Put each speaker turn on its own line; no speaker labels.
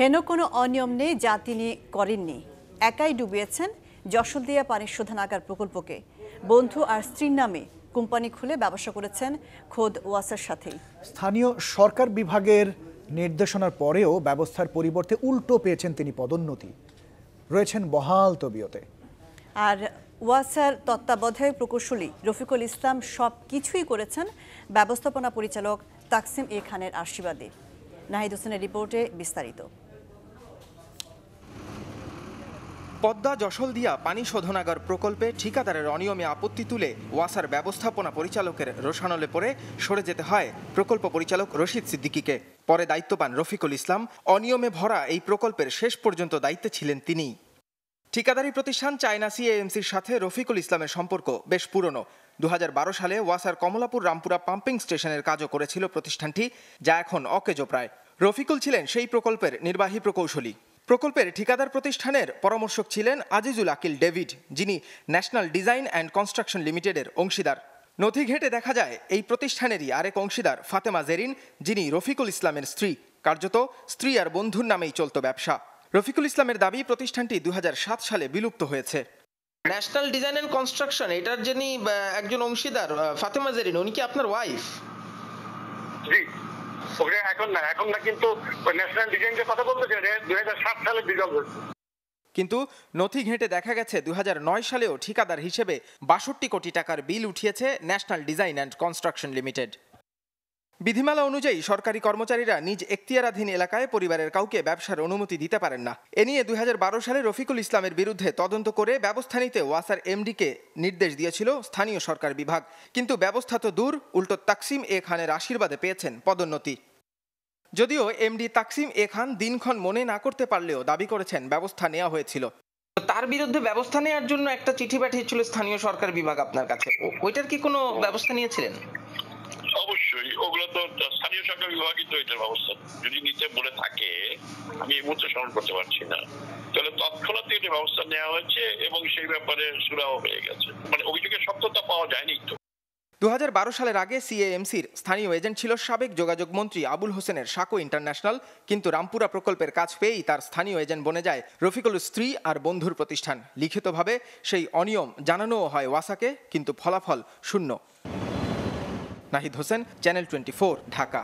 হেন কোনো অনিয়ম নেই যা তিনি করেননি একাই ডুবিয়েছেন যশোরদিয়া পানি শোধনাগার প্রকল্পকে বন্ধু আর স্ত্রীর নামে কোম্পানি খুলে ব্যবসা করেছেন খোদ ওয়াসার সাথেই
স্থানীয় সরকার বিভাগের নির্দেশনার পরেও ব্যবস্থার পরিবর্তে উল্টো পেয়েছেন তিনি পদোন্নতি রয়েছেন বহাল তবিয়তে
আর ওয়াসার তত্ত্বাবধায়ক প্রকৌশলী রফিকুল ইসলাম সব কিছুই করেছেন ব্যবস্থাপনা পরিচালক তাকসিম এ খানের আশীর্বাদে নাহিদ হোসেনের রিপোর্টে বিস্তারিত
পদ্মা দিয়া পানি শোধনাগার প্রকল্পে ঠিকাদারের অনিয়মে আপত্তি তুলে ওয়াসার ব্যবস্থাপনা পরিচালকের রোশানলে পরে সরে যেতে হয় প্রকল্প পরিচালক রশিদ সিদ্দিকিকে পরে দায়িত্ব পান রফিকুল ইসলাম অনিয়মে ভরা এই প্রকল্পের শেষ পর্যন্ত দায়িত্বে ছিলেন তিনি ঠিকাদারি প্রতিষ্ঠান চায়না সিএএমসির সাথে রফিকুল ইসলামের সম্পর্ক বেশ পুরনো দু সালে ওয়াসার কমলাপুর রামপুরা পাম্পিং স্টেশনের কাজও করেছিল প্রতিষ্ঠানটি যা এখন অকেজো প্রায় রফিকুল ছিলেন সেই প্রকল্পের নির্বাহী প্রকৌশলী প্রকল্পের ঠিকাদার প্রতিষ্ঠানের পরামর্শক ছিলেন আজিজুল আকিল ডেভিড যিনি ন্যাশনাল ডিজাইন অ্যান্ড কনস্ট্রাকশন লিমিটেডের অংশীদার নথি ঘেটে দেখা যায় এই প্রতিষ্ঠানেরই আরেক অংশীদার ফাতেমা জেরিন যিনি রফিকুল ইসলামের স্ত্রী কার্যত স্ত্রী আর বন্ধুর নামেই চলত ব্যবসা রফিকুল ইসলামের দাবি প্রতিষ্ঠানটি দু সালে বিলুপ্ত হয়েছে ন্যাশনাল ডিজাইন অ্যান্ড কনস্ট্রাকশন এটার যিনি একজন অংশীদার ফাতেমা জেরিন উনি কি আপনার ওয়াইফ
ওটা এখন না এখন না কিন্তু ন্যাশনাল ডিজাইন যে কথা
বলতেছে দুই হাজার সাত সালে কিন্তু নথি ঘেঁটে দেখা গেছে দু সালেও ঠিকাদার হিসেবে বাষট্টি কোটি টাকার বিল উঠিয়েছে national design and construction limited বিধিমালা অনুযায়ী সরকারি কর্মচারীরা নিজ এখতিয়ারাধীন এলাকায় পরিবারের কাউকে ব্যবসার অনুমতি দিতে পারেন না এ নিয়ে দুই সালে রফিকুল ইসলামের বিরুদ্ধে তদন্ত করে ব্যবস্থা নিতে ওয়াসার এমডিকে নির্দেশ দিয়েছিল স্থানীয় সরকার বিভাগ কিন্তু ব্যবস্থা তো দূর উল্টো তাকসিম এ খানের আশীর্বাদে পেয়েছেন পদোন্নতি যদিও এমডি তাকসিম এ খান দিনক্ষণ মনে না করতে পারলেও দাবি করেছেন ব্যবস্থা নেওয়া হয়েছিল তার বিরুদ্ধে ব্যবস্থা নেওয়ার জন্য একটা চিঠি পাঠিয়েছিল স্থানীয় সরকার বিভাগ আপনার কাছে ওইটার কি কোনো ব্যবস্থা নিয়েছিলেন বিষয় ওগুলো তো স্থানীয় সরকার
বিভাগই তো এটার ব্যবস্থা যদি নিতে বলে থাকে আমি এই মুহূর্তে স্মরণ করতে পারছি না তাহলে তৎক্ষণাৎ এটা ব্যবস্থা নেওয়া হয়েছে এবং সেই ব্যাপারে সুরাও হয়ে গেছে মানে অভিযোগের সত্যতা পাওয়া যায়নি তো
দু হাজার সালের আগে সিএএমসির স্থানীয় এজেন্ট ছিল সাবেক যোগাযোগ মন্ত্রী আবুল হোসেনের সাকো ইন্টারন্যাশনাল কিন্তু রামপুরা প্রকল্পের কাজ পেয়েই তার স্থানীয় এজেন্ট বনে যায় রফিকুল স্ত্রী আর বন্ধুর প্রতিষ্ঠান লিখিতভাবে সেই অনিয়ম জানানোও হয় ওয়াসাকে কিন্তু ফলাফল শূন্য নাহিদ হোসেন চ্যানেল টোয়েন্টি ঢাকা